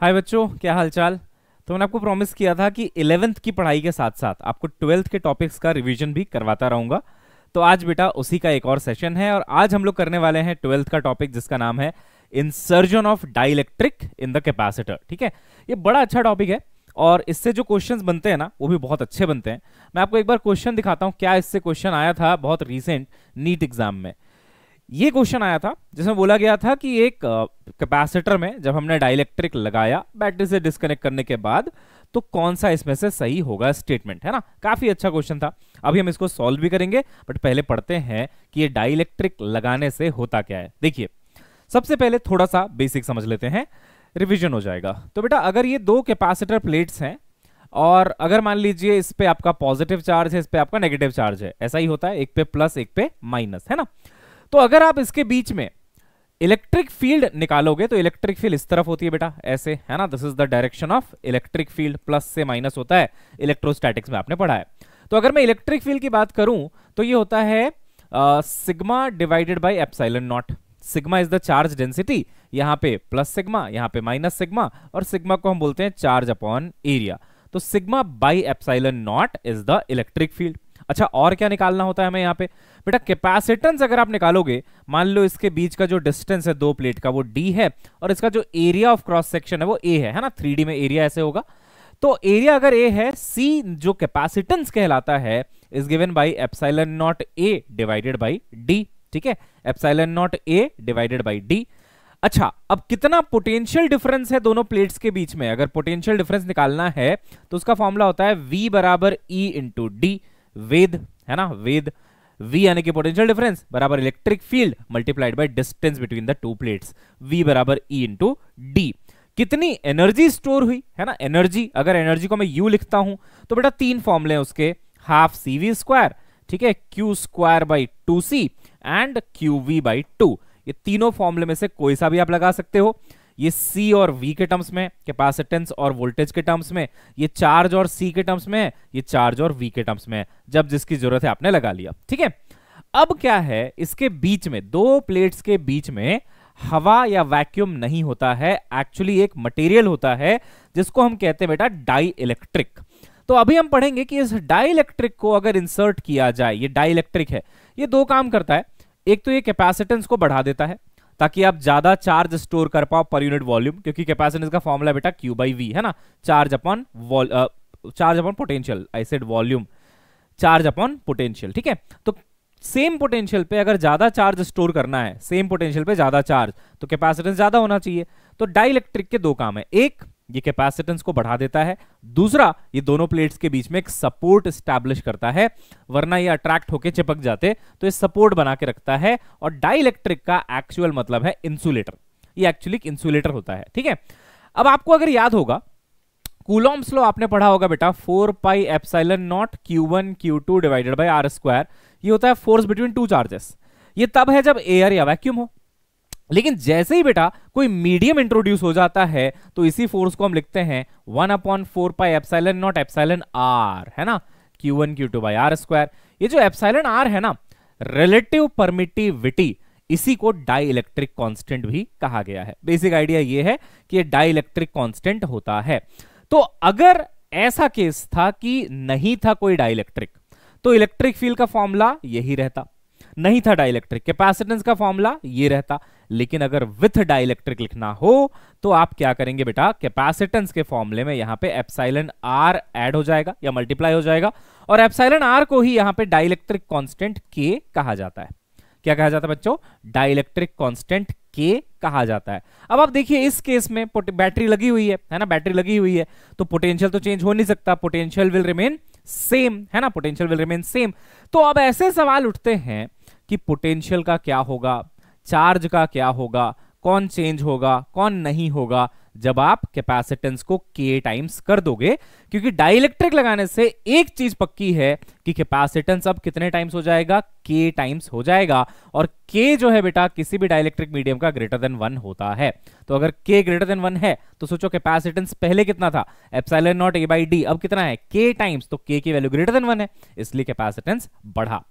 हाय बच्चों क्या हालचाल तो मैंने आपको प्रॉमिस किया था कि इलेवेंथ की पढ़ाई के साथ साथ आपको ट्वेल्थ के टॉपिक्स का रिवीजन भी करवाता रहूंगा तो आज बेटा उसी का एक और सेशन है और आज हम लोग करने वाले हैं ट्वेल्थ का टॉपिक जिसका नाम है insertion of dielectric in the capacitor ठीक है ये बड़ा अच्छा टॉपिक है और इससे जो क्वेश्चंस बनते हैं ना वो भी बहुत अच्छे बनते हैं मैं आपको एक बार क्वेश्चन दिखाता हूँ क्या इससे क्वेश्चन आया था बहुत रिसेंट नीट एग्जाम में ये क्वेश्चन आया था जिसमें बोला गया था कि एक कैपेसिटर में जब हमने डायलेक्ट्रिक लगाया बैटरी से डिस्कनेक्ट करने के बाद तो कौन सा इसमें से सही होगा स्टेटमेंट है ना काफी अच्छा क्वेश्चन था अभी हम इसको सॉल्व भी करेंगे बट पहले पढ़ते हैं कि ये डाइलेक्ट्रिक लगाने से होता क्या है देखिए सबसे पहले थोड़ा सा बेसिक समझ लेते हैं रिविजन हो जाएगा तो बेटा अगर ये दो कैपेसिटर प्लेट्स हैं और अगर मान लीजिए इस पर आपका पॉजिटिव चार्ज है इस पर आपका नेगेटिव चार्ज है ऐसा ही होता है एक पे प्लस एक पे माइनस है ना तो अगर आप इसके बीच में इलेक्ट्रिक फील्ड निकालोगे तो इलेक्ट्रिक फील्ड इस तरफ होती है बेटा ऐसे है ना this is the direction of electric field plus से माइनस होता है इलेक्ट्रोस्टैटिक्स में आपने पढ़ा है तो अगर मैं इलेक्ट्रिक फील्ड की बात करूं तो ये होता है sigma divided by epsilon naught sigma is the charge density यहां पे प्लस सिग्मा यहां पे माइनस सिग्मा और सिग्मा को हम बोलते हैं चार्ज अपॉन एरिया तो sigma by epsilon naught is the electric field अच्छा और क्या निकालना होता है हमें यहाँ पे बेटा कैपेसिटेंस अगर आप निकालोगे मान लो इसके बीच का जो डिस्टेंस है दो प्लेट का वो डी है और इसका जो एरिया ऑफ क्रॉस सेक्शन है वो ए है है ना थ्री में एरिया ऐसे होगा तो एरिया अगर ए है सी जो कैपेसिटेंस कहलाता है is given by epsilon naught A divided by D ठीक है epsilon naught A divided by D अच्छा अब कितना पोटेंशियल डिफरेंस है दोनों प्लेट्स के बीच में अगर पोटेंशियल डिफरेंस निकालना है तो उसका फॉर्मूला होता है वी बराबर ई इंटू डी वेद है ना वेद वी यानी कि पोटेंशियल डिफरेंस बराबर electric field multiplied by distance between the two plates V बराबर E इंटू डी कितनी एनर्जी स्टोर हुई है ना एनर्जी अगर एनर्जी को मैं यू लिखता हूं तो बेटा तीन फॉर्मले उसके हाफ सी वी स्क्वायर ठीक है Q square by two C and Q V by two ये तीनों फॉर्मले में से कोई सा भी आप लगा सकते हो ये सी और वी के टर्म्स में कैपेसिटेंस और वोल्टेज के टर्म्स में ये चार्ज और सी के टर्म्स में ये चार्ज और वी के टर्म्स में जब जिसकी जरूरत है आपने लगा लिया ठीक है अब क्या है इसके बीच में दो प्लेट्स के बीच में हवा या वैक्यूम नहीं होता है एक्चुअली एक मटेरियल होता है जिसको हम कहते हैं बेटा डाई इलेक्ट्रिक तो अभी हम पढ़ेंगे कि इस डाई इलेक्ट्रिक को अगर इंसर्ट किया जाए ये डाई इलेक्ट्रिक है ये दो काम करता है एक तो ये कैपेसिटेंस को बढ़ा देता है ताकि आप ज्यादा चार्ज स्टोर कर पाओ पर यूनिट वॉल्यूम क्योंकि कैपेसिटेंस का फॉर्मूला बेटा क्यू बाई वी है ना charge upon charge upon potential I said volume charge upon potential ठीक है तो सेम पोटेंशियल पे अगर ज्यादा चार्ज स्टोर करना है सेम पोटेंशियल पे ज्यादा चार्ज तो कैपेसिटेंस ज्यादा होना चाहिए तो डाइलेक्ट्रिक के दो काम है एक ये कैपेसिटेंस को बढ़ा देता है दूसरा ये दोनों प्लेट्स के बीच में एक सपोर्ट स्टैब्लिश करता है वरना ये अट्रैक्ट होके चिपक जाते तो ये सपोर्ट बना के रखता है और डाइलेक्ट्रिक का एक्चुअल मतलब है इंसुलेटर ये एक्चुअली इंसुलेटर होता है ठीक है अब आपको अगर याद होगा कूलॉम्स लो आपने पढ़ा होगा बेटा four pi epsilon naught Q one Q two divided by R square ये होता है फोर्स बिटवीन टू चार्जेस ये तब है जब एयर या वैक्यूम हो लेकिन जैसे ही बेटा कोई मीडियम इंट्रोड्यूस हो जाता है तो इसी फोर्स को हम लिखते हैं one upon four pi epsilon naught epsilon R है ना Q one Q two by R square ये जो एपसाइलन आर है ना रिलेटिव परमिटिविटी इसी को डाई इलेक्ट्रिक कॉन्स्टेंट भी कहा गया है बेसिक आइडिया ये है कि डाई इलेक्ट्रिक कॉन्स्टेंट होता है तो अगर ऐसा केस था कि नहीं था कोई डाइलेक्ट्रिक तो इलेक्ट्रिक फील्ड का फॉर्मूला यही रहता नहीं था डाइलेक्ट्रिक कैपेसिटेंस का फॉर्मूला ये रहता लेकिन अगर विथ डाइलेक्ट्रिक लिखना हो तो आप क्या करेंगे बेटा कैपेसिटेंस के फॉर्मुले में यहां पे एप्साइलन आर एड हो जाएगा या मल्टीप्लाई हो जाएगा और एप्साइलन आर को ही यहां पे डाइलेक्ट्रिक कांस्टेंट के कहा जाता है क्या कहा जाता है बच्चों डाइलेक्ट्रिक कांस्टेंट के कहा जाता है अब आप देखिए इस केस में बैटरी लगी हुई है है ना बैटरी लगी हुई है तो पोटेंशियल तो चेंज हो नहीं सकता पोटेंशियल विल रिमेन सेम है ना पोटेंशियल विल रिमेन सेम तो अब ऐसे सवाल उठते हैं कि पोटेंशियल का क्या होगा चार्ज का क्या होगा कौन चेंज होगा कौन नहीं होगा जब आप कैपेसिटेंस को के टाइम्स कर दोगे क्योंकि डाइलेक्ट्रिक लगाने से एक चीज पक्की है कि कैपेसिटेंस अब कितने टाइम्स हो जाएगा के टाइम्स हो जाएगा और के जो है बेटा किसी भी डाइइलेक्ट्रिक मीडियम का ग्रेटर देन वन होता है तो अगर के ग्रेटर देन वन है तो सोचो कैपेसिटेंस पहले कितना था epsilon naught A by D अब कितना है के टाइम्स तो के की वैल्यू ग्रेटर देन वन है इसलिए कैपेसिटेंस बढ़ा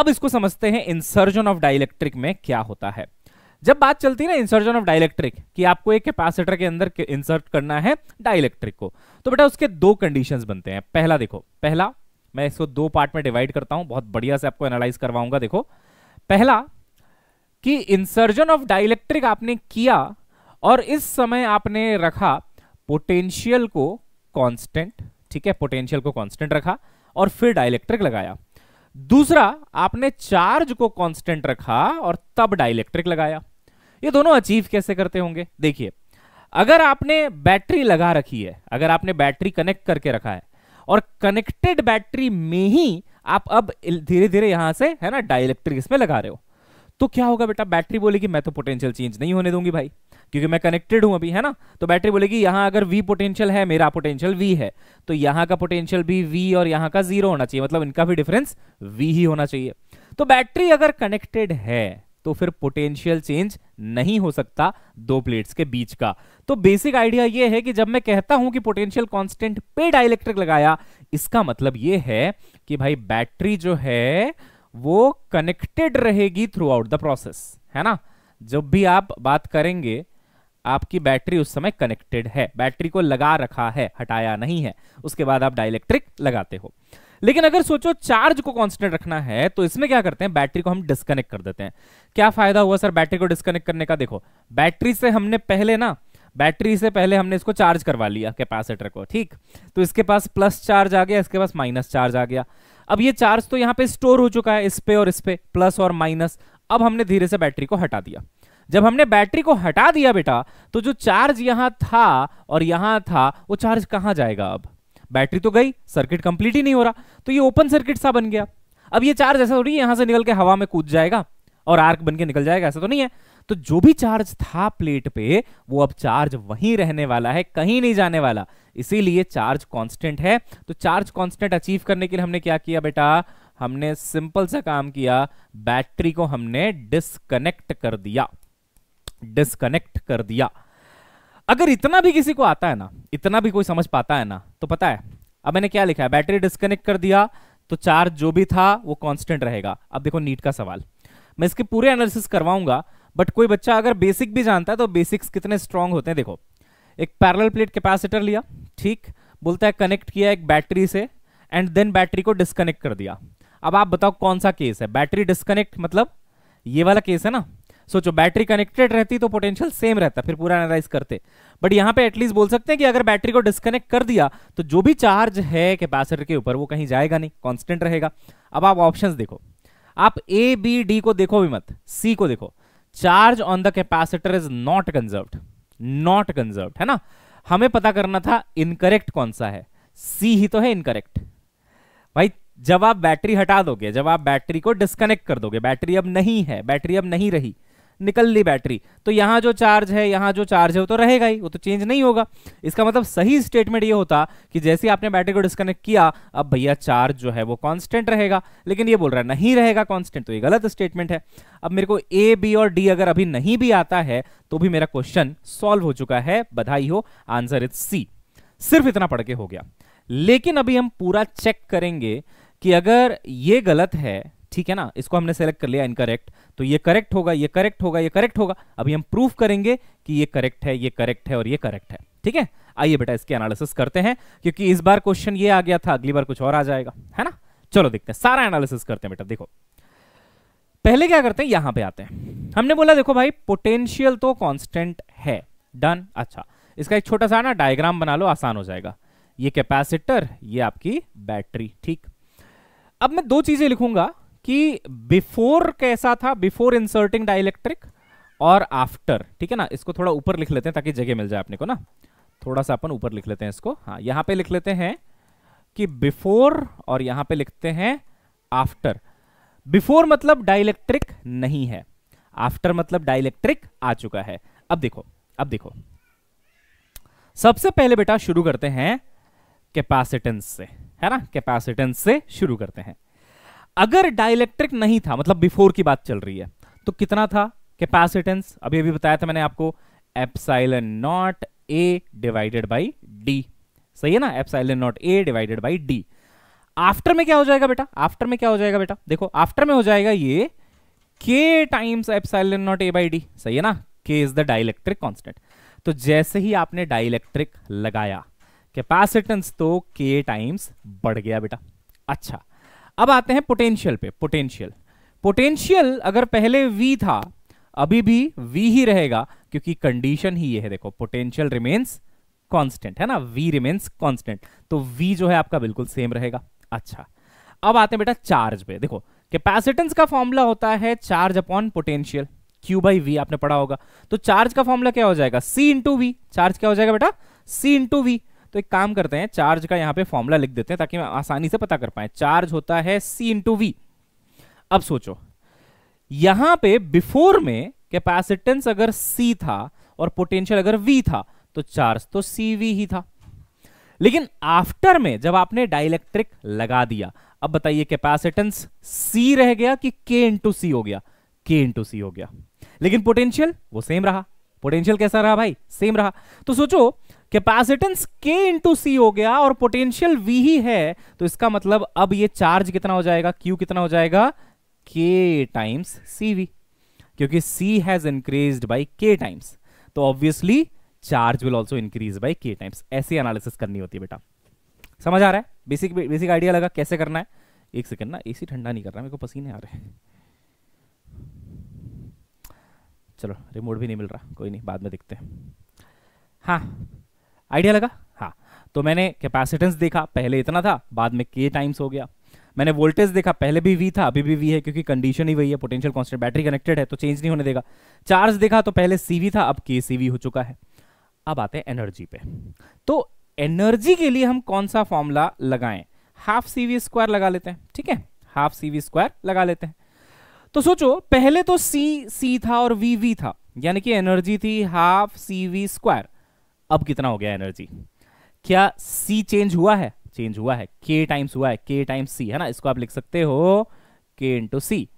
अब इसको समझते हैं इंसर्जन ऑफ डाइलेक्ट्रिक में क्या होता है जब बात चलती है ना इंसर्जन ऑफ डाइलेक्ट्रिक कि आपको एक कैपेसिटर के अंदर इंसर्ट करना है डाइलेक्ट्रिक को तो बेटा उसके दो कंडीशंस बनते हैं पहला देखो पहला मैं इसको दो पार्ट में डिवाइड करता हूं बहुत बढ़िया से आपको एनालाइज करवाऊंगा देखो पहला कि इंसर्जन ऑफ डाइलेक्ट्रिक आपने किया और इस समय आपने रखा पोटेंशियल को कॉन्स्टेंट ठीक है पोटेंशियल को कॉन्स्टेंट रखा और फिर डायलेक्ट्रिक लगाया दूसरा आपने चार्ज को कांस्टेंट रखा और तब डाइलेक्ट्रिक लगाया ये दोनों अचीव कैसे करते होंगे देखिए अगर आपने बैटरी लगा रखी है अगर आपने बैटरी कनेक्ट करके रखा है और कनेक्टेड बैटरी में ही आप अब धीरे धीरे यहां से है ना डाइलेक्ट्रिक इसमें लगा रहे हो तो क्या होगा बेटा बैटरी बोलेगी मैं तो पोटेंशियल चेंज नहीं होने दूंगी भाई क्योंकि मैं कनेक्टेड हूं अभी है ना तो बैटरी बोलेगी यहां अगर वी पोटेंशियल है मेरा पोटेंशियल वी है तो यहां का पोटेंशियल भी वी और यहां का जीरो होना चाहिए मतलब इनका भी डिफरेंस वी ही होना चाहिए तो बैटरी अगर कनेक्टेड है तो फिर पोटेंशियल चेंज नहीं हो सकता दो प्लेट्स के बीच का तो बेसिक आइडिया यह है कि जब मैं कहता हूं कि पोटेंशियल कांस्टेंट पे डायलेक्ट्रिक लगाया इसका मतलब यह है कि भाई बैटरी जो है वो कनेक्टेड रहेगी थ्रू आउट द प्रोसेस है ना जब भी आप बात करेंगे आपकी बैटरी उस समय कनेक्टेड है बैटरी को लगा रखा है हटाया नहीं है उसके बाद आप डायलेक्ट्रिक लगाते हो लेकिन अगर सोचो चार्ज को कांस्टेंट रखना है तो इसमें क्या करते हैं बैटरी को हम डिस्कनेक्ट कर देते हैं क्या फायदा हुआ सर बैटरी को डिस्कनेक्ट करने का देखो बैटरी से हमने पहले ना बैटरी से पहले हमने इसको चार्ज करवा लिया कैपेसिटर को ठीक तो इसके पास प्लस चार्ज आ गया इसके पास माइनस चार्ज आ गया अब ये चार्ज तो यहां पे स्टोर हो चुका है इस पे और इस पे प्लस और माइनस अब हमने धीरे से बैटरी को हटा दिया जब हमने बैटरी को हटा दिया बेटा तो जो चार्ज यहां था और यहां था वो चार्ज कहां जाएगा अब बैटरी तो गई सर्किट कंप्लीट ही नहीं हो रहा तो ये ओपन सर्किट सा बन गया अब ये चार्ज ऐसा थोड़ी यहां से निकल के हवा में कूद जाएगा और आर्क बन के निकल जाएगा ऐसा तो नहीं है तो जो भी चार्ज था प्लेट पे वो अब चार्ज वहीं रहने वाला है कहीं नहीं जाने वाला इसीलिए चार्ज कांस्टेंट है तो चार्ज कांस्टेंट अचीव करने के लिए हमने क्या किया बेटा हमने सिंपल सा काम किया बैटरी को हमने डिसकनेक्ट कर दिया डिसकनेक्ट कर दिया अगर इतना भी किसी को आता है ना इतना भी कोई समझ पाता है ना तो पता है अब मैंने क्या लिखा है बैटरी डिस्कनेक्ट कर दिया तो चार्ज जो भी था वो कांस्टेंट रहेगा अब देखो नीट का सवाल मैं इसके पूरे एनालिसिस करवाऊंगा बट कोई बच्चा अगर बेसिक भी जानता है तो बेसिक्स कितने स्ट्रांग होते हैं देखो एक पैरल प्लेट कैपेसिटर लिया ठीक बोलता है कनेक्ट किया एक बैटरी से एंड देन बैटरी को डिस्कनेक्ट कर दिया अब आप बताओ कौन सा केस है बैटरी डिस्कनेक्ट मतलब ये वाला केस है ना सोचो बैटरी कनेक्टेड रहती तो पोटेंशियल सेम रहता फिर पूरा एनालाइज करते बट यहां पे एटलीस्ट बोल सकते हैं कि अगर बैटरी को डिस्कनेक्ट कर दिया तो जो भी चार्ज है कैपेसिटर के ऊपर वो कहीं जाएगा नहीं कॉन्स्टेंट रहेगा अब आप ऑप्शन देखो आप ए बी डी को देखो भी मत सी को देखो charge on the capacitor is not conserved not conserve है ना हमें पता करना था इनकरेक्ट कौन सा है सी ही तो है इनकरेक्ट भाई जब आप बैटरी हटा दोगे जब आप बैटरी को डिस्कनेक्ट कर दोगे बैटरी अब नहीं है बैटरी अब नहीं रही निकल ली बैटरी तो यहाँ जो चार्ज है यहाँ जो चार्ज है वो तो रहेगा ही वो तो चेंज नहीं होगा इसका मतलब सही स्टेटमेंट ये होता कि जैसे आपने बैटरी को डिस्कनेक्ट किया अब भैया चार्ज जो है वो कॉन्स्टेंट रहेगा लेकिन ये बोल रहा है नहीं रहेगा कॉन्स्टेंट तो ये गलत स्टेटमेंट है अब मेरे को ए बी और डी अगर अभी नहीं भी आता है तो भी मेरा क्वेश्चन सॉल्व हो चुका है बधाई हो आंसर इज सी सिर्फ इतना पढ़ के हो गया लेकिन अभी हम पूरा चेक करेंगे कि अगर ये गलत है ठीक है ना इसको हमने सेलेक्ट कर लिया इनकरेक्ट तो ये करेक्ट होगा ये करेक्ट होगा ये करेक्ट होगा अभी हम प्रूफ करेंगे कि ये करेक्ट है ये करेक्ट है और ये करेक्ट है ठीक है आइए बेटा इसके एनालिसिस करते हैं क्योंकि इस बार क्वेश्चन ये आ गया था अगली बार कुछ और आ जाएगा है ना चलो देखते हैं सारा एनालिसिस करते हैं बेटा देखो पहले क्या करते हैं यहां पे आते हैं हमने बोला देखो भाई पोटेंशियल तो कांस्टेंट है डन अच्छा इसका एक छोटा सा ना डायग्राम बना लो आसान हो जाएगा ये कैपेसिटर ये आपकी बैटरी ठीक अब मैं दो चीजें लिखूंगा कि बिफोर कैसा था बिफोर इंसर्टिंग डाइलेक्ट्रिक और आफ्टर ठीक है ना इसको थोड़ा ऊपर लिख लेते हैं ताकि जगह मिल जाए अपने को ना थोड़ा सा अपन ऊपर लिख लेते हैं इसको हाँ यहाँ पे लिख लेते हैं कि बिफोर और यहाँ पे लिखते हैं आफ्टर बिफोर मतलब डायलेक्ट्रिक नहीं है आफ्टर मतलब डायलेक्ट्रिक आ चुका है अब देखो अब देखो सबसे पहले बेटा शुरू करते हैं कैपेसिटेंस से है ना कैपेसिटेंस से शुरू करते हैं अगर डायलेक्ट्रिक नहीं था मतलब बिफोर की बात चल रही है तो कितना था कैपेसिटेंस अभी अभी बताया था मैंने आपको epsilon naught A divided by D सही है ना epsilon naught A divided by D after में क्या हो जाएगा बेटा आफ्टर में क्या हो जाएगा बेटा देखो आफ्टर में हो जाएगा ये K times epsilon naught A by D सही है ना के इज द डायलेक्ट्रिक कॉन्स्टेंट तो जैसे ही आपने डायलेक्ट्रिक लगाया कैपेसिटेंस तो के टाइम्स बढ़ गया बेटा अच्छा अब आते हैं पोटेंशियल पे पोटेंशियल पोटेंशियल अगर पहले वी था अभी भी वी ही रहेगा क्योंकि कंडीशन ही ये है देखो पोटेंशियल रिमेन्स कांस्टेंट है ना वी रिमेन्स कांस्टेंट तो वी जो है आपका बिल्कुल सेम रहेगा अच्छा अब आते हैं बेटा चार्ज पे देखो कैपेसिटेंस का फॉर्मूला होता है charge upon potential Q by V आपने पढ़ा होगा तो चार्ज का फॉर्मूला क्या हो जाएगा सी इंटू वी चार्ज क्या हो जाएगा बेटा सी इंटू वी तो एक काम करते हैं चार्ज का यहां पे फॉर्मूला लिख देते हैं ताकि आसानी से पता कर पाए चार्ज होता है सी इंटू वी अब सोचो यहां पे बिफोर में कैपेसिटेंस अगर C था और पोटेंशियल अगर V था तो चार्ज तो सी वी ही था लेकिन आफ्टर में जब आपने डायलैक्ट्रिक लगा दिया अब बताइए कैपेसिटेंस सी रह गया कि के इंटू सी हो गया के इंटू सी हो गया लेकिन पोटेंशियल वो सेम रहा पोटेंशियल कैसा रहा भाई सेम रहा तो सोचो कैपेसिटेंस के इंटू सी हो गया और पोटेंशियल वी ही है तो इसका मतलब अब ये चार्ज कितना हो जाएगा क्यू कितना हो जाएगा के टाइम्स सी वी क्योंकि C has increase by K times तो obviously charge will also increase by K times ऐसी एनालिसिस करनी होती है बेटा समझ आ रहा है बेसिक बेसिक आइडिया लगा कैसे करना है एक सेकंड ना एसी ठंडा नहीं कर रहा मेरे को पसीने आ रहे हैं चलो रिमोट भी नहीं मिल रहा कोई नहीं बाद में देखते हैं हाँ आइडिया लगा हाँ तो मैंने कैपेसिटेंस देखा पहले इतना था बाद में के टाइम्स हो गया मैंने वोल्टेज देखा पहले भी वी था अभी भी वी है क्योंकि कंडीशन ही वही है पोटेंशियल कॉन्स्टेंट बैटरी कनेक्टेड है तो चेंज नहीं होने देगा चार्ज देखा तो पहले सीवी था अब के सीवी हो चुका है अब आते हैं एनर्जी पे तो एनर्जी के लिए हम कौन सा फॉर्मूला लगाएं हाफ सीवी स्क्वायर लगा लेते हैं ठीक है हाफ सीवी स्क्वायर लगा लेते हैं तो सोचो पहले तो सी सी था और वी वी था यानी कि एनर्जी थी हाफ सीवी स्क्वायर अब कितना हो गया एनर्जी क्या सी चेंज हुआ है चेंज हुआ है के टाइम्स हुआ है के टाइम्स सी है ना इसको आप लिख सकते हो के इंटू सी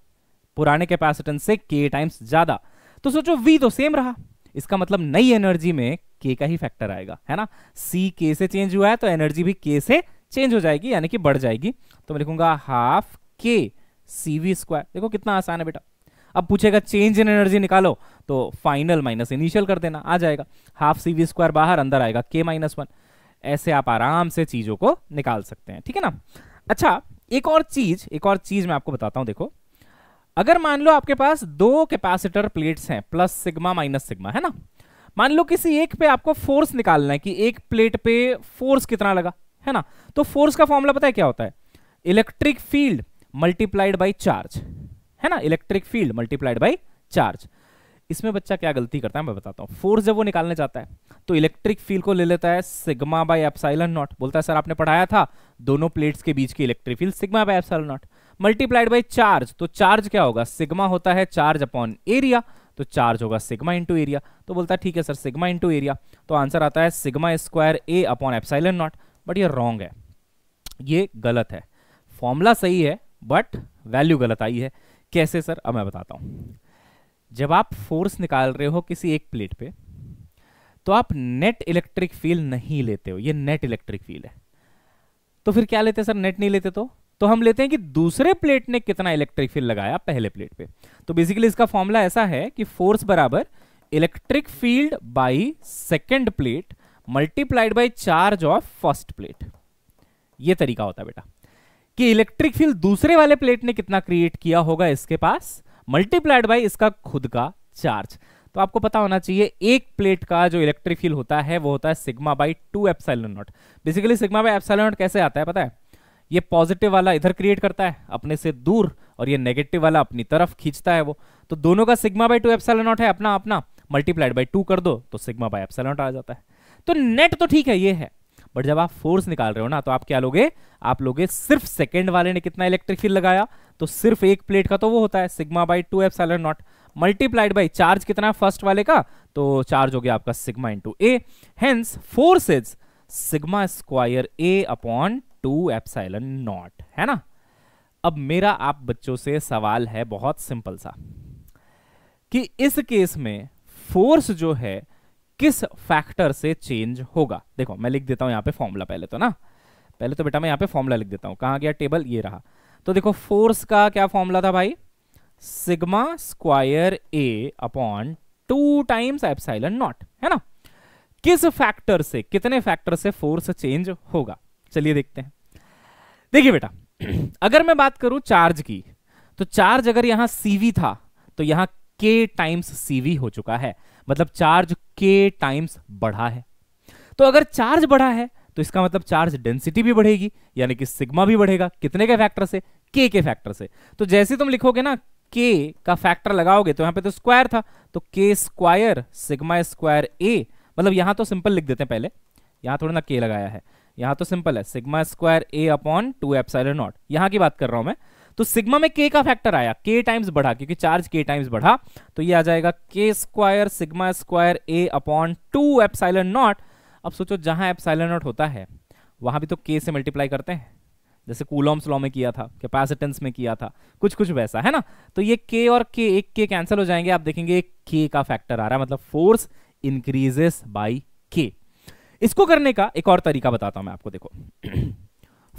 पुराने कैपेसिटेंस से के टाइम्स ज्यादा तो सोचो वी तो सेम रहा इसका मतलब नई एनर्जी में के का ही फैक्टर आएगा है ना सी के से चेंज हुआ है तो एनर्जी भी के से चेंज हो जाएगी यानी कि बढ़ जाएगी तो मैं लिखूंगा हाफ के सी वी स्क्वायर देखो कितना आसान है बेटा अब पूछेगा चेंज इन एनर्जी निकालो तो फाइनल माइनस इनिशियल कर देना आ जाएगा हाफ सी वी स्क्वायर बाहर अंदर आएगा के माइनस वन ऐसे आप आराम से चीजों को निकाल सकते हैं ठीक है ना अच्छा एक और चीज एक और चीज मैं आपको बताता हूं देखो अगर मान लो आपके पास दो कैपेसिटर प्लेट्स हैं प्लस सिग्मा माइनस सिग्मा है ना मान लो किसी एक पे आपको फोर्स निकालना है कि एक प्लेट पे फोर्स कितना लगा है ना तो फोर्स का फॉर्मूला पता है क्या होता है electric field multiplied by charge है ना electric field multiplied by charge इसमें बच्चा क्या गलती करता है मैं बताता हूँ फोर्स जब वो निकालने चाहता है तो इलेक्ट्रिक फील्ड को ले लेता है सिग्मा बाय एप्साइलन नॉट बोलता है सर आपने पढ़ाया था दोनों प्लेट्स के बीच की electric field sigma by epsilon naught multiplied by charge तो चार्ज क्या होगा सिग्मा होता है चार्ज अपॉन एरिया तो चार्ज होगा सिग्मा इंटू एरिया तो बोलता है ठीक है सर सिग्मा इंटू एरिया तो आंसर आता है sigma square A upon epsilon naught but ये रॉन्ग है ये गलत है फॉर्मूला सही है बट वैल्यू गलत आई है कैसे सर अब मैं बताता हूं जब आप फोर्स निकाल रहे हो किसी एक प्लेट पे तो आप नेट इलेक्ट्रिक फील्ड नहीं लेते हो ये नेट इलेक्ट्रिक फील्ड है तो फिर क्या लेते सर नेट नहीं लेते तो तो हम लेते हैं कि दूसरे प्लेट ने कितना इलेक्ट्रिक फील्ड लगाया पहले प्लेट पे तो बेसिकली इसका फॉर्मूला ऐसा है कि फोर्स बराबर electric field by second plate multiplied by charge of first plate ये तरीका होता है बेटा कि इलेक्ट्रिक फील्ड दूसरे वाले प्लेट ने कितना क्रिएट किया होगा इसके पास मल्टीप्लाइड बाई इसका खुद का चार्ज तो आपको पता होना चाहिए एक प्लेट का जो इलेक्ट्रिक फील्ड होता है वो होता है sigma by two epsilon naught basically sigma by epsilon naught कैसे आता है पता है ये पॉजिटिव वाला इधर क्रिएट करता है अपने से दूर और ये नेगेटिव वाला अपनी तरफ खींचता है वो तो दोनों का sigma by two epsilon naught है अपना अपना मल्टीप्लाइड बाई टू कर दो तो सिग्मा बाई एप्साइलन नॉट आ जाता है तो नेट तो ठीक है ये है बट जब आप फोर्स निकाल रहे हो ना तो आप क्या लोगे आप लोगे सिर्फ सेकेंड वाले ने कितना इलेक्ट्रिक फील्ड लगाया तो सिर्फ एक प्लेट का तो वो होता है sigma by two F naught multiplied by charge कितना है फर्स्ट वाले का तो चार्ज हो गया आपका sigma into A hence force is sigma square A upon two epsilon naught है ना अब मेरा आप बच्चों से सवाल है बहुत सिंपल सा कि इस केस में फोर्स जो है किस फैक्टर से चेंज होगा देखो मैं लिख देता हूं यहां पे फॉर्मूला पहले तो ना पहले तो बेटा मैं यहां पे फॉर्मूला लिख देता हूं कहा गया टेबल ये रहा तो देखो फोर्स का क्या फॉर्मूला था भाई sigma square A upon two times epsilon naught है ना किस फैक्टर से कितने फैक्टर से फोर्स चेंज होगा चलिए देखते हैं देखिए बेटा अगर मैं बात करूं चार्ज की तो चार्ज अगर यहां सीवी था तो यहां के टाइम्स सीवी हो चुका है मतलब चार्ज के टाइम्स बढ़ा है तो अगर चार्ज बढ़ा है तो इसका मतलब चार्ज डेंसिटी भी बढ़ेगी यानी कि सिग्मा भी बढ़ेगा कितने के फैक्टर से के के फैक्टर से तो जैसे तुम लिखोगे ना के का फैक्टर लगाओगे तो यहां पे तो स्क्वायर था तो के स्क्वायर सिग्मा स्क्वायर ए मतलब यहां तो सिंपल लिख देते हैं पहले यहां थोड़ा ना के लगाया है यहां तो सिंपल है sigma square A upon two epsilon naught यहां की बात कर रहा हूं मैं तो सिग्मा में के का फैक्टर आया के टाइम्स बढ़ा क्योंकि चार्ज के टाइम्स बढ़ा तो ये आ जाएगा K square sigma square A upon two epsilon naught अब सोचो जहां एपसाइलन नॉट होता है वहां भी तो के से मल्टीप्लाई करते हैं जैसे कूलॉम्स लॉ में किया था कैपेसिटेंस में किया था कुछ कुछ वैसा है ना तो ये के और के एक के कैंसिल हो जाएंगे आप देखेंगे के का फैक्टर आ रहा है मतलब फोर्स इंक्रीजेस बाई के इसको करने का एक और तरीका बताता हूं मैं आपको देखो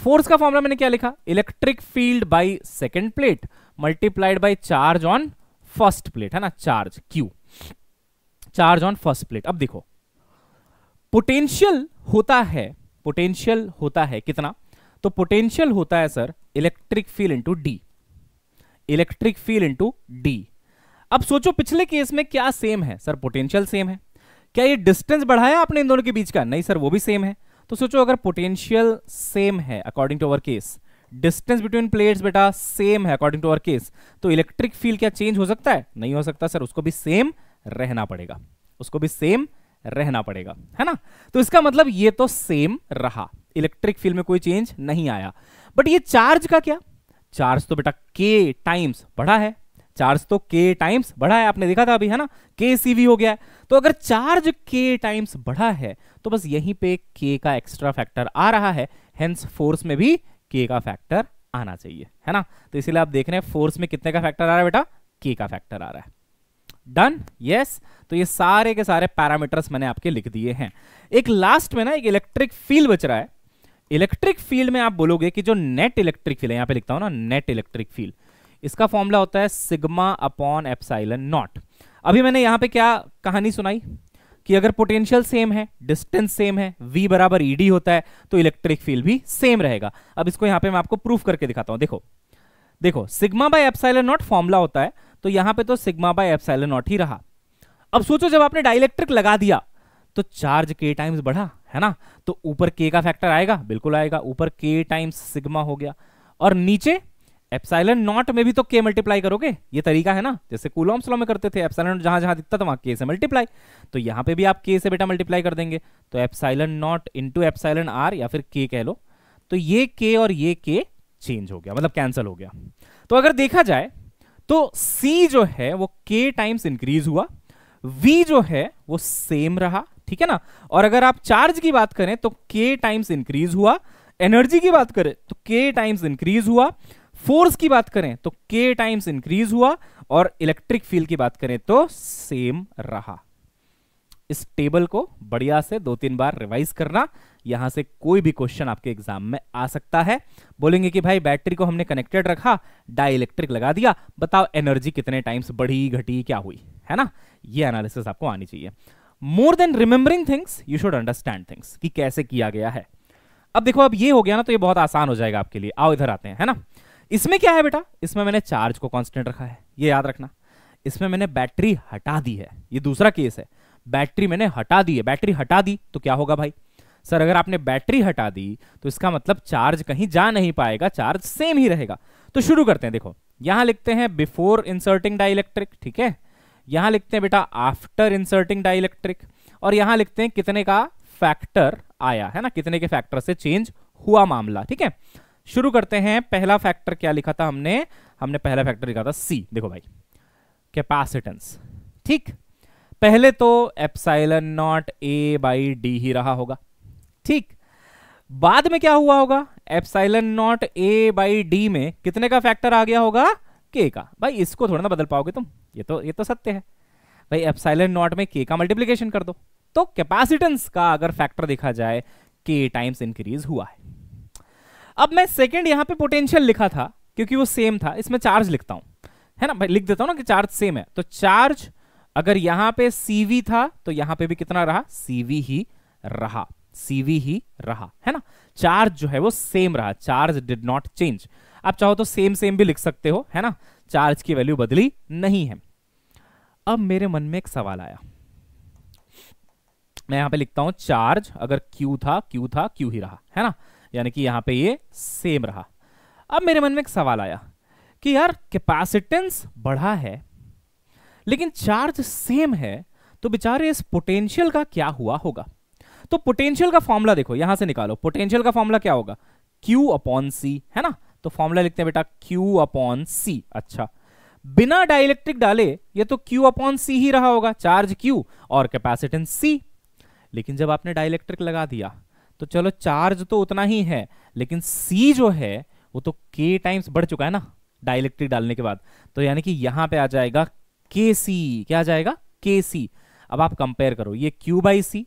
फोर्स का फॉर्मुला मैंने क्या लिखा electric field by second plate multiplied by charge on first plate है ना charge Q charge on first plate अब देखो पोटेंशियल होता है पोटेंशियल होता है कितना तो पोटेंशियल होता है sir electric field into D electric field into D अब सोचो पिछले केस में क्या सेम है सर पोटेंशियल सेम है क्या ये डिस्टेंस बढ़ाया आपने इन दोनों के बीच का नहीं सर वो भी सेम है तो सोचो अगर पोटेंशियल सेम है according to our case distance between plates बेटा सेम है अकॉर्डिंग टू अवर केस तो इलेक्ट्रिक फील्ड क्या चेंज हो सकता है नहीं हो सकता सर उसको भी सेम रहना पड़ेगा उसको भी सेम रहना पड़ेगा है ना तो इसका मतलब ये तो सेम रहा इलेक्ट्रिक फील्ड में कोई चेंज नहीं आया बट ये चार्ज का क्या चार्ज तो बेटा के टाइम्स बढ़ा है चार्ज तो के टाइम्स बढ़ा है आपने देखा था अभी है ना के सी भी हो गया है तो अगर चार्ज के टाइम्स बढ़ा है तो बस यहीं पे के का एक्स्ट्रा फैक्टर आ रहा है हेंस फोर्स में भी के का फैक्टर आना चाहिए है ना तो इसीलिए आप देख रहे हैं फोर्स में कितने का फैक्टर आ रहा है बेटा के का फैक्टर आ रहा है डन यस yes. तो ये सारे के सारे पैरामीटर्स मैंने आपके लिख दिए हैं एक लास्ट में ना एक इलेक्ट्रिक फील्ड बच रहा है इलेक्ट्रिक फील्ड में आप बोलोगे कि जो नेट इलेक्ट्रिक फील्ड है यहां पे लिखता हूं ना नेट इलेक्ट्रिक फील्ड इसका फॉर्मूला होता है सिग्मा अपॉन एपसाइलन नॉट अभी मैंने यहां पे क्या कहानी सुनाई कि अगर पोटेंशियल सेम है डिस्टेंस सेम है v बराबर ईडी e होता है तो इलेक्ट्रिक फील्ड भी सेम रहेगा अब इसको यहां पे मैं आपको प्रूफ करके दिखाता हूं देखो देखो sigma by epsilon naught formula होता है तो यहां पर तो सिग्मा बाय एप्साइलन नॉट ही रहा अब सोचो जब आपने डाइलेक्ट्रिक लगा दिया तो चार्ज के टाइम्स बढ़ा है ना तो ऊपर के का फैक्टर आएगा बिल्कुल आएगा ऊपर के टाइम्स सिग्मा हो गया और नीचे एप्साइलन नॉट में भी तो के मल्टीप्लाई करोगे ये तरीका है ना जैसे कूलॉम्स लॉ में करते थे एप्साइलन जहां जहां दिखता था वहां के से मल्टीप्लाई तो यहां पे भी आप के से बेटा मल्टीप्लाई कर देंगे तो epsilon naught into epsilon R या फिर के कह लो तो ये के और ये के चेंज हो गया मतलब कैंसिल हो गया तो अगर देखा जाए तो सी जो है वो के टाइम्स इंक्रीज हुआ वी जो है वो सेम रहा ठीक है ना और अगर आप चार्ज की बात करें तो के टाइम्स इंक्रीज हुआ एनर्जी की बात करें तो के टाइम्स इंक्रीज हुआ फोर्स की बात करें तो के टाइम्स इंक्रीज हुआ और इलेक्ट्रिक फील्ड की बात करें तो सेम रहा इस टेबल को बढ़िया से दो तीन बार रिवाइज करना यहां से कोई भी क्वेश्चन आपके एग्जाम में आ सकता है बोलेंगे कि भाई बैटरी को हमने कनेक्टेड रखा डाई इलेक्ट्रिक लगा दिया बताओ एनर्जी कितने टाइम्स बढ़ी घटी क्या हुई है ना ये एनालिसिस आपको आनी चाहिए more than remembering things you should understand things कि कैसे किया गया है अब देखो अब ये हो गया ना तो ये बहुत आसान हो जाएगा आपके लिए आओ इधर आते हैं है ना इसमें क्या है बेटा इसमें मैंने चार्ज को कॉन्स्टेंट रखा है ये याद रखना इसमें मैंने बैटरी हटा दी है ये दूसरा केस है बैटरी मैंने हटा दी है बैटरी हटा दी तो क्या होगा भाई सर अगर आपने बैटरी हटा दी तो इसका मतलब चार्ज कहीं जा नहीं पाएगा चार्ज सेम ही रहेगा तो शुरू करते हैं देखो यहां लिखते हैं बिफोर इंसर्टिंग डाइलेक्ट्रिक ठीक है यहां लिखते हैं बेटा आफ्टर इंसर्टिंग डाइलेक्ट्रिक और यहां लिखते हैं कितने का फैक्टर आया है ना कितने के फैक्टर से चेंज हुआ मामला ठीक है शुरू करते हैं पहला फैक्टर क्या लिखा था हमने हमने पहला फैक्टर लिखा था सी देखो भाई कैपेसिटेंस ठीक पहले तो epsilon naught A by D ही रहा होगा ठीक बाद में क्या हुआ होगा epsilon naught A by D में कितने का फैक्टर आ गया होगा के का भाई इसको थोड़ा ना बदल पाओगे तुम ये तो ये तो सत्य है भाई एप्साइलन नॉट में के का मल्टीप्लीकेशन कर दो तो कैपेसिटेंस का अगर फैक्टर देखा जाए के टाइम्स इंक्रीज हुआ है अब मैं सेकेंड यहां पे पोटेंशियल लिखा था क्योंकि वो सेम था इसमें चार्ज लिखता हूं है ना लिख देता हूं ना कि चार्ज सेम है तो चार्ज अगर यहां पे CV था तो यहां पे भी कितना रहा सीवी ही रहा सीवी ही रहा है ना चार्ज जो है वो सेम रहा चार्ज डिड नॉट चेंज आप चाहो तो सेम सेम भी लिख सकते हो है ना चार्ज की वैल्यू बदली नहीं है अब मेरे मन में एक सवाल आया मैं यहां पे लिखता हूं चार्ज अगर Q था Q था Q ही रहा है ना यानी कि यहां पे ये सेम रहा अब मेरे मन में एक सवाल आया कि यार कैपेसिटेंस बढ़ा है लेकिन चार्ज सेम है तो बेचारे इस पोटेंशियल का क्या हुआ होगा तो पोटेंशियल का फॉर्मूला देखो यहां से निकालो पोटेंशियल का फॉर्मूला क्या होगा Q अपॉन सी है ना तो फॉर्मूला लिखते हैं बेटा Q अपॉन सी अच्छा बिना डायलेक्ट्रिक डाले ये तो Q अपॉन सी ही रहा होगा चार्ज Q और कैपेसिटेंस C लेकिन जब आपने डायलेक्ट्रिक लगा दिया तो चलो चार्ज तो उतना ही है लेकिन सी जो है वो तो के टाइम्स बढ़ चुका है ना डायलेक्ट्रिक डालने के बाद तो यानी कि यहां पे आ जाएगा के सी क्या आ जाएगा के सी अब आप कंपेयर करो ये क्यू बाई सी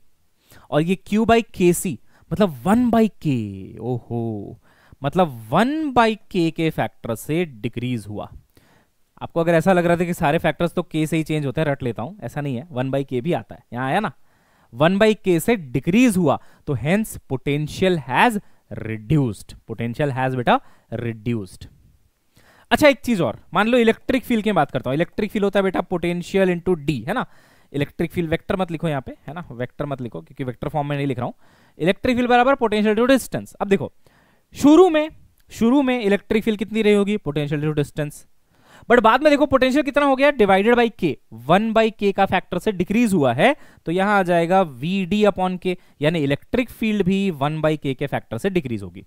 और ये क्यू बाई के सी मतलब वन बाई के ओहो मतलब वन बाई के के फैक्टर से डिक्रीज हुआ आपको अगर ऐसा लग रहा था कि सारे फैक्टर्स तो के से ही चेंज होते हैं रट लेता हूं ऐसा नहीं है वन बाई के भी आता है यहां आया ना वन बाई के से डिक्रीज हुआ तो hence potential has reduced potential has बेटा रिड्यूस्ड अच्छा एक चीज और मान लो इलेक्ट्रिक फील्ड की बात करता हूं इलेक्ट्रिक फील्ड होता है बेटा पोटेंशियल इंटू डी है ना इलेक्ट्रिक फील्ड वेक्टर मत लिखो यहाँ पे है ना वेक्टर मत लिखो क्योंकि वेक्टर फॉर्म में नहीं लिख रहा हूं इलेक्ट्रिक फील्ड बराबर पोटेंशियल टू डिस्टेंस अब देखो शुरू में शुरू में इलेक्ट्रिक फील्ड कितनी रही होगी पोटेंशियल टू डिस्टेंस बट बाद में देखो पोटेंशियल कितना हो गया divided by K one by K का फैक्टर से डिक्रीज हुआ है तो यहां आ जाएगा वी डी अपॉन के यानी इलेक्ट्रिक फील्ड भी वन बाई के फैक्टर से डिक्रीज होगी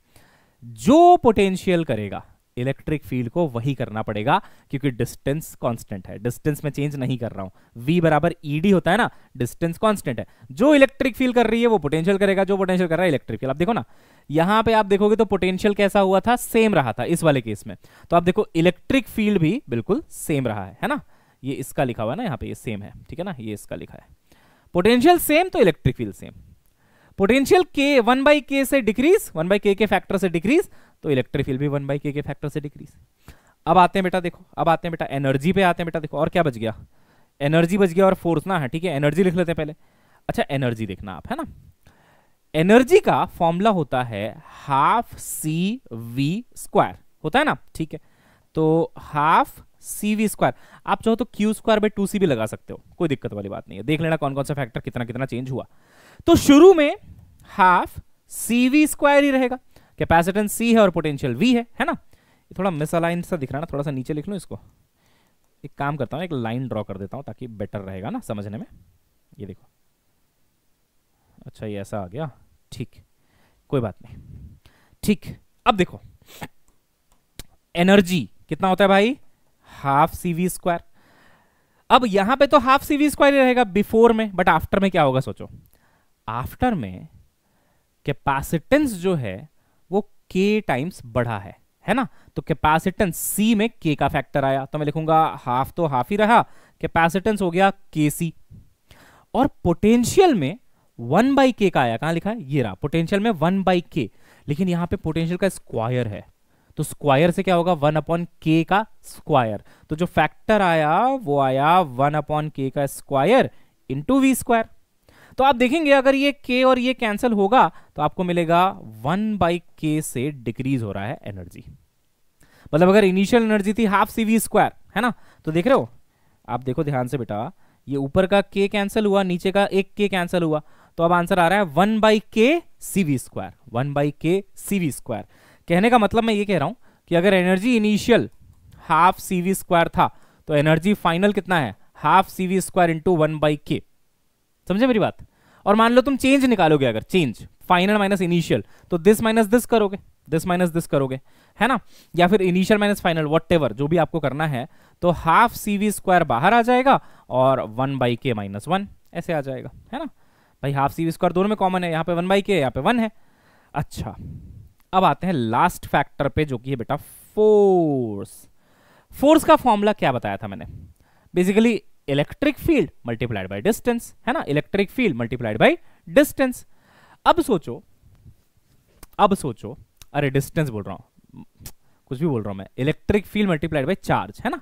जो पोटेंशियल करेगा इलेक्ट्रिक फील्ड को वही करना पड़ेगा क्योंकि डिस्टेंस कांस्टेंट है डिस्टेंस में चेंज नहीं कर रहा हूं v बराबर ईडी e होता है ना डिस्टेंस कांस्टेंट है जो इलेक्ट्रिक फील्ड कर रही है वो पोटेंशियल करेगा जो पोटेंशियल कर रहा है इलेक्ट्रिक फील्ड आप देखो ना यहां पे आप देखोगे तो पोटेंशियल कैसा हुआ था सेम रहा था इस वाले केस में तो आप देखो इलेक्ट्रिक फील्ड भी बिल्कुल सेम रहा है है ना ये इसका लिखा हुआ है ना यहाँ पे ये सेम है ठीक है ना ये इसका लिखा है पोटेंशियल सेम तो इलेक्ट्रिक फील्ड सेम पोटेंशियल के वन बाई के से डिक्रीज वन बाई के के फैक्टर से डिक्रीज तो इलेक्ट्रिक फील्ड भी वन बाई के के फैक्टर से डिक्रीज अब आते हैं बेटा देखो अब आते हैं बेटा एनर्जी पे आते हैं बेटा देखो और क्या बच गया एनर्जी बच गया और फोर्स ना है ठीक है एनर्जी लिख लेते हैं पहले अच्छा एनर्जी देखना आप है ना एनर्जी का फॉर्मूला होता है हाफ सी वी स्क्वायर होता है ना ठीक है तो हाफ सी वी स्क्वायर आप चाहो तो Q square by two C भी लगा सकते हो कोई दिक्कत वाली बात नहीं है देख लेना कौन कौन सा फैक्टर कितना कितना चेंज हुआ तो शुरू में हाफ सी वी स्क्वायर ही रहेगा कैपेसिटेंस सी है और पोटेंशियल वी है है ना ये थोड़ा मिसअलाइन सा दिख रहा ना थोड़ा सा नीचे लिख लूँ इसको एक काम करता हूँ एक लाइन ड्रॉ कर देता हूँ ताकि बेटर रहेगा ना समझने में ये देखो अच्छा ये ऐसा आ गया ठीक कोई बात नहीं ठीक अब देखो एनर्जी कितना होता है भाई हाफ सी वी स्क्वायर अब यहां पे तो हाफ सी वी स्क्वायर रहेगा बिफोर में बट आफ्टर में क्या होगा सोचो आफ्टर में कैपेसिटेंस जो है के टाइम्स बढ़ा है है ना तो कैपेसिटेंस सी में के का फैक्टर आया तो मैं लिखूंगा हाफ तो हाफ ही रहा कैपेसिटेंस हो गया के सी और पोटेंशियल में वन बाई के का आया कहां लिखा है ये रहा पोटेंशियल में वन बाई के लेकिन यहां पे पोटेंशियल का स्क्वायर है तो स्क्वायर से क्या होगा वन अपॉन के का स्क्वायर तो जो फैक्टर आया वो आया वन अपॉन के का स्क्वायर इंटू वी स्क्वायर तो आप देखेंगे अगर ये के और ये कैंसिल होगा तो आपको मिलेगा वन बाई के से डिक्रीज हो रहा है एनर्जी मतलब अगर इनिशियल एनर्जी थी हाफ सी वी स्क्वायर है ना तो देख रहे हो आप देखो ध्यान से बेटा ये ऊपर का के कैंसिल हुआ नीचे का एक के कैंसिल हुआ तो अब आंसर आ रहा है one by K C V square one by K C V square कहने का मतलब मैं ये कह रहा हूं कि अगर energy initial half C V square था तो एनर्जी फाइनल कितना है half C V square into one by K समझे मेरी बात और मान लो तुम चेंज निकालोगे अगर चेंज फाइनल माइनस इनिशियल तो दिस माइनस दिस करोगे दिस माइनस दिस करोगे है ना या फिर इनिशियल माइनस फाइनल वट जो भी आपको करना है तो हाफ सी वी स्क्वायर बाहर आ जाएगा और one by K minus one ऐसे आ जाएगा है ना भाई हाफ सी वी स्क्वायर दोनों में कॉमन है यहाँ पे वन बाई के यहाँ पे वन है अच्छा अब आते हैं लास्ट फैक्टर पे जो कि है बेटा फोर्स फोर्स का फॉर्मूला क्या बताया था मैंने basically electric field multiplied by distance है ना electric field multiplied by distance अब सोचो अब सोचो अरे डिस्टेंस बोल रहा हूं कुछ भी बोल रहा हूं मैं electric field multiplied by charge है ना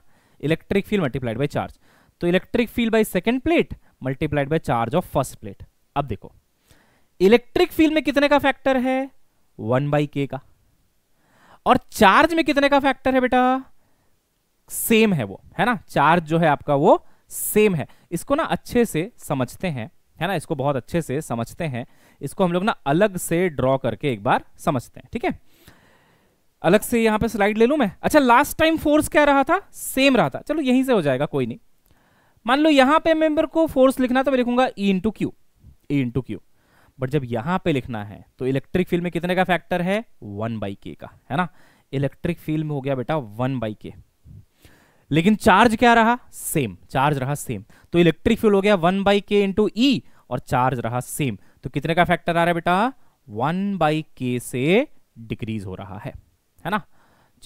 electric field multiplied by charge तो electric field by second plate multiplied by charge of first plate अब देखो इलेक्ट्रिक फील्ड में कितने का फैक्टर है वन बाई के का और चार्ज में कितने का फैक्टर है बेटा सेम है वो है ना चार्ज जो है आपका वो सेम है इसको ना अच्छे से समझते हैं है ना इसको बहुत अच्छे से समझते हैं इसको हम लोग ना अलग से ड्रॉ करके एक बार समझते हैं ठीक है अलग से यहां पे स्लाइड ले लू मैं अच्छा लास्ट टाइम फोर्स क्या रहा था सेम रहा था चलो यहीं से हो जाएगा कोई नहीं मान लो यहां पे मेंबर को फोर्स लिखना तो मैं लिखूंगा E into Q E into Q but जब यहां पे लिखना है तो इलेक्ट्रिक फील्ड में कितने का फैक्टर है वन बाई के का है ना इलेक्ट्रिक फील्ड में हो गया बेटा वन बाई के लेकिन चार्ज क्या रहा सेम चार्ज रहा सेम तो इलेक्ट्रिक फ्यूल हो गया one by K into E और चार्ज रहा सेम तो कितने का फैक्टर आ रहा है बेटा वन बाई के से डिक्रीज हो रहा है है ना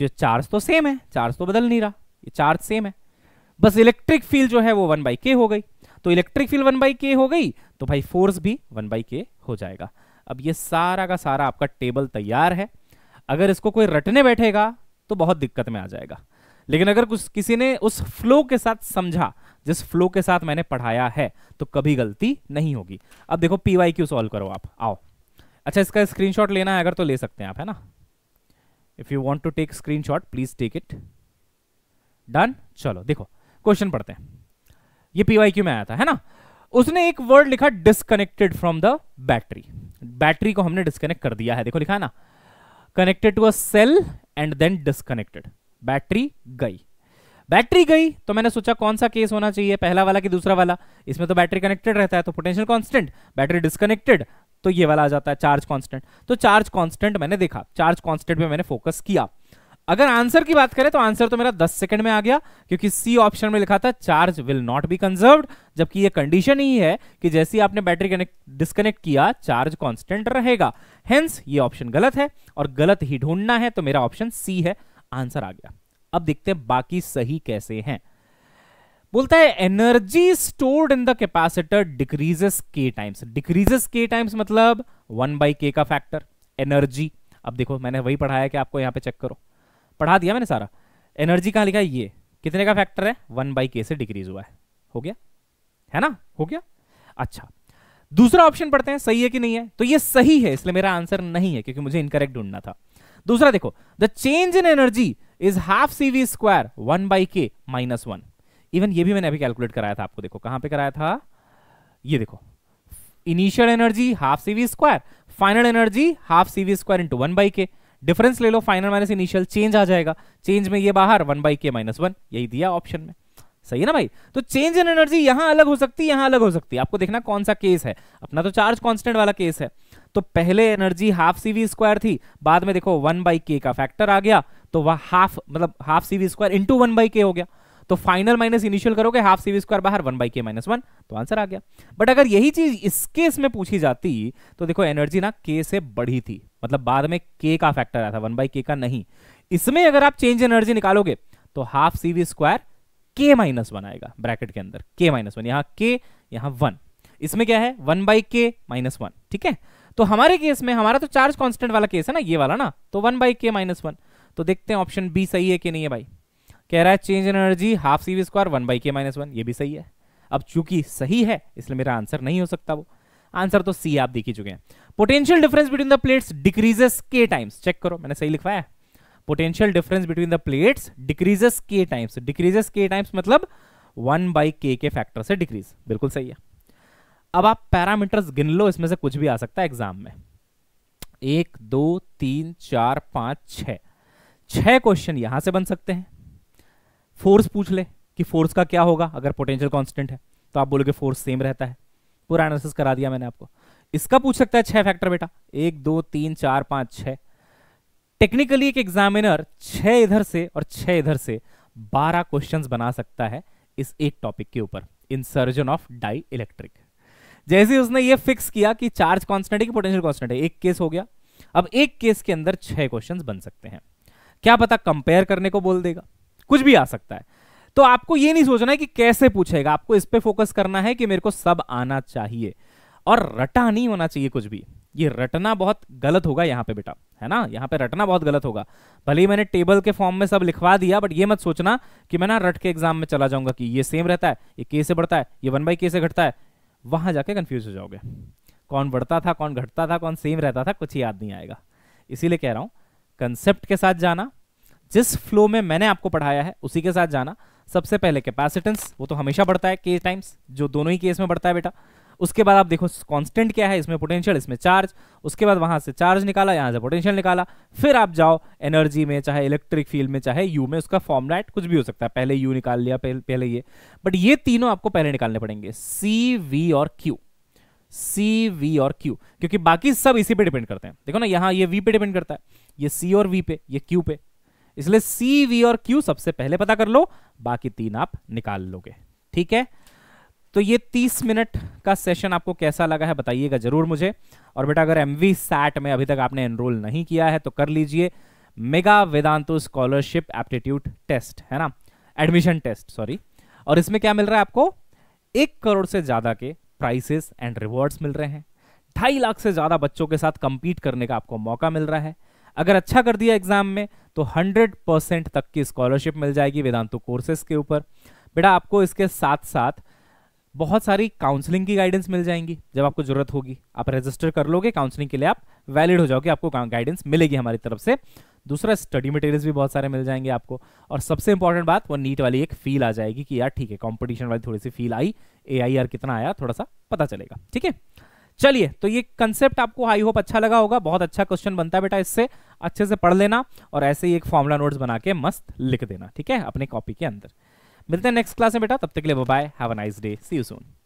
जो चार्ज तो सेम है चार्ज तो बदल नहीं रहा ये चार्ज सेम है बस इलेक्ट्रिक फील्ड जो है वो वन बाई के हो गई तो electric field one by K हो गई तो भाई फोर्स भी वन बाई के हो जाएगा अब ये सारा का सारा आपका टेबल तैयार है अगर इसको कोई रटने बैठेगा तो बहुत दिक्कत में आ जाएगा लेकिन अगर कुछ किसी ने उस फ्लो के साथ समझा जिस फ्लो के साथ मैंने पढ़ाया है तो कभी गलती नहीं होगी अब देखो पी वाई क्यू सॉल्व करो आप आओ अच्छा इसका स्क्रीनशॉट लेना है अगर तो ले सकते हैं आप है ना if you want to take shot please take it done चलो देखो क्वेश्चन पढ़ते हैं ये क्यू में आया था है ना उसने एक वर्ड लिखा disconnected from the battery battery को हमने डिस्कनेक्ट कर दिया है देखो लिखा है ना connected to a cell and then disconnected battery गई बैटरी गई तो मैंने सोचा कौन सा केस होना चाहिए पहला वाला कि दूसरा वाला इसमें तो बैटरी कनेक्टेड रहता है तो पोटेंशियल कांस्टेंट बैटरी डिस्कनेक्टेड तो ये वाला आ जाता है चार्ज कांस्टेंट तो चार्ज कांस्टेंट मैंने देखा चार्ज कांस्टेंट पे मैंने फोकस किया अगर आंसर की बात करें तो आंसर तो मेरा दस सेकंड में आ गया क्योंकि सी ऑप्शन में लिखा था charge will not be conserve जबकि ये कंडीशन ही है कि जैसे ही आपने बैटरी कनेक्ट डिस्कनेक्ट किया चार्ज कॉन्स्टेंट रहेगा हेंस ये ऑप्शन गलत है और गलत ही ढूंढना है तो मेरा ऑप्शन सी है आंसर आ गया अब देखते हैं बाकी सही कैसे हैं बोलता है energy stored in the capacitor decreases K times decreases K times मतलब वन बाई के का फैक्टर एनर्जी अब देखो मैंने वही पढ़ाया कि आपको यहां पे चेक करो पढ़ा दिया मैंने सारा एनर्जी कहां लिखा है ये कितने का फैक्टर है वन बाई के से डिक्रीज हुआ है हो गया है ना हो गया अच्छा दूसरा ऑप्शन पढ़ते हैं सही है कि नहीं है तो ये सही है इसलिए मेरा आंसर नहीं है क्योंकि मुझे इनकरेक्ट ढूंढना था दूसरा देखो the change in energy is half C V square one by K minus one even ये भी मैंने अभी कैलकुलेट कराया था आपको देखो कहां पे कराया था ये देखो initial energy half C V square final energy half C V square into one by K difference ले लो फाइनल माइनस इनिशियल चेंज आ जाएगा चेंज में ये बाहर one by K minus one यही दिया ऑप्शन में सही है ना भाई तो चेंज इन एनर्जी यहां अलग हो सकती है यहां अलग हो सकती है आपको देखना कौन सा केस है अपना तो चार्ज कॉन्स्टेंट वाला केस है तो पहले एनर्जी हाफ सी स्क्वायर थी बाद में देखो वन बाई के का फैक्टर आ गया तो वह हाफ मतलब half C V square into one by K हो गया तो फाइनल माइनस इनिशियल करोगे हाफ सीवी स्क्वायर बाहर one by K minus one तो आंसर आ गया बट अगर यही चीज इस केस में पूछी जाती तो देखो एनर्जी ना के से बढ़ी थी मतलब बाद में के का फैक्टर आया था वन बाई के का नहीं इसमें अगर आप चेंज एनर्जी निकालोगे तो half C V square K minus one आएगा ब्रैकेट के अंदर के माइनस वन यहां के यहां वन इसमें क्या है one by K minus one ठीक है तो हमारे केस में हमारा तो चार्ज कॉन्स्टेंट वाला केस है ना ये वाला ना तो one by K minus one तो देखते हैं ऑप्शन बी सही है कि नहीं है भाई कह रहा है change in energy half C V square one by K minus one ये भी सही है अब चूंकि सही है इसलिए मेरा आंसर नहीं हो सकता वो आंसर तो सी आप देख ही चुके हैं potential difference between the plates decreases K times check करो मैंने सही लिखवाया potential difference between the plates decreases K times decreases K times मतलब वन बाई के फैक्टर से डिक्रीज बिल्कुल सही है अब आप पैरामीटर्स गिन लो इसमें से कुछ भी आ सकता है एग्जाम में एक दो तीन चार पांच छ छह क्वेश्चन यहां से बन सकते हैं फोर्स पूछ ले कि फोर्स का क्या होगा अगर पोटेंशियल कांस्टेंट है तो आप बोलोगे फोर्स सेम रहता है पूरा एनालिसिस करा दिया मैंने आपको इसका पूछ सकता है छह फैक्टर बेटा एक दो तीन चार पांच छह टेक्निकली एक एग्जामिनर छह इधर से और छह इधर से बारह क्वेश्चंस बना सकता है इस एक टॉपिक के ऊपर इंसर्जन ऑफ डाई इलेक्ट्रिक जैसे ही उसने ये फिक्स किया कि चार्ज कॉन्स्टेंट है कि पोटेंशियल कॉन्स्टेंट है एक केस हो गया अब एक केस के अंदर छह क्वेश्चन बन सकते हैं क्या पता कंपेयर करने को बोल देगा कुछ भी आ सकता है तो आपको ये नहीं सोचना है कि कैसे पूछेगा आपको इस पर फोकस करना है कि मेरे को सब आना चाहिए और रटा नहीं होना चाहिए कुछ भी ये रटना बहुत गलत होगा यहाँ पे बेटा है ना यहाँ पे रटना बहुत गलत होगा भले ही मैंने टेबल के फॉर्म में सब लिखवा दिया बट ये मत सोचना कि मैं ना रट के एग्जाम में चला जाऊंगा कि ये सेम रहता है ये के से बढ़ता है ये वन बाई के से घटता है वहाँ जाके कन्फ्यूज हो जाओगे कौन बढ़ता था कौन घटता था कौन सेम रहता था कुछ याद नहीं आएगा इसीलिए कह रहा हूँ कंसेप्ट के साथ जाना जिस फ्लो में मैंने आपको पढ़ाया है उसी के साथ जाना सबसे पहले कैपेसिटेंस वो तो हमेशा बढ़ता है के टाइम्स जो दोनों ही केस में बढ़ता है बेटा उसके बाद आप देखो कांस्टेंट क्या है इसमें पोटेंशियल इसमें चार्ज उसके बाद वहां से चार्ज निकाला यहां से पोटेंशियल निकाला फिर आप जाओ एनर्जी में चाहे इलेक्ट्रिक फील्ड में चाहे यू में उसका फॉर्मलाइट कुछ भी हो सकता है पहले यू निकाल लिया पहले, ये बट ये तीनों आपको पहले निकालने पड़ेंगे सी वी और क्यू सी वी और क्यू क्योंकि बाकी सब इसी पे डिपेंड करते हैं देखो ना यहां ये वी पे डिपेंड करता है ये सी और वी पे ये क्यू पे इसलिए सी वी और क्यू सबसे पहले पता कर लो बाकी तीन आप निकाल लोगे ठीक है तो ये 30 मिनट का सेशन आपको कैसा लगा है बताइएगा जरूर मुझे और बेटा अगर एम वी सैट में अभी तक आपने एनरोल नहीं किया है तो कर लीजिए mega Vedantu scholarship aptitude test है ना एडमिशन टेस्ट सॉरी और इसमें क्या मिल रहा है आपको एक करोड़ से ज़्यादा के प्राइसेस एंड रिवॉर्ड्स मिल रहे हैं ढाई लाख से ज़्यादा बच्चों के साथ कंपीट करने का आपको मौका मिल रहा है अगर अच्छा कर दिया एग्जाम में तो 100 परसेंट तक की स्कॉलरशिप मिल जाएगी वेदांतो कोर्सेज के ऊपर बेटा आपको इसके साथ साथ बहुत सारी काउंसलिंग की गाइडेंस मिल जाएंगी जब आपको जरूरत होगी आप रजिस्टर कर लोगे काउंसलिंग के लिए आप वैलिड हो जाओगे आपको गाइडेंस मिलेगी हमारी तरफ से दूसरा स्टडी मटेरियल्स भी बहुत सारे मिल जाएंगे आपको और सबसे इंपॉर्टेंट बात वो नीट वाली एक फील आ जाएगी कि यार ठीक है कॉम्पिटिशन वाली थोड़ी सी फील आई ए कितना आया थोड़ा सा पता चलेगा ठीक है चलिए तो ये कंसेप्ट आपको आई होप अच्छा लगा होगा बहुत अच्छा क्वेश्चन बनता है बेटा इससे अच्छे से पढ़ लेना और ऐसे ही एक फॉर्मुला नोट्स बना के मस्त लिख देना ठीक है अपने कॉपी के अंदर मिलते हैं नेक्स्ट क्लास में बेटा तब तक के लिए bye have a nice day see you soon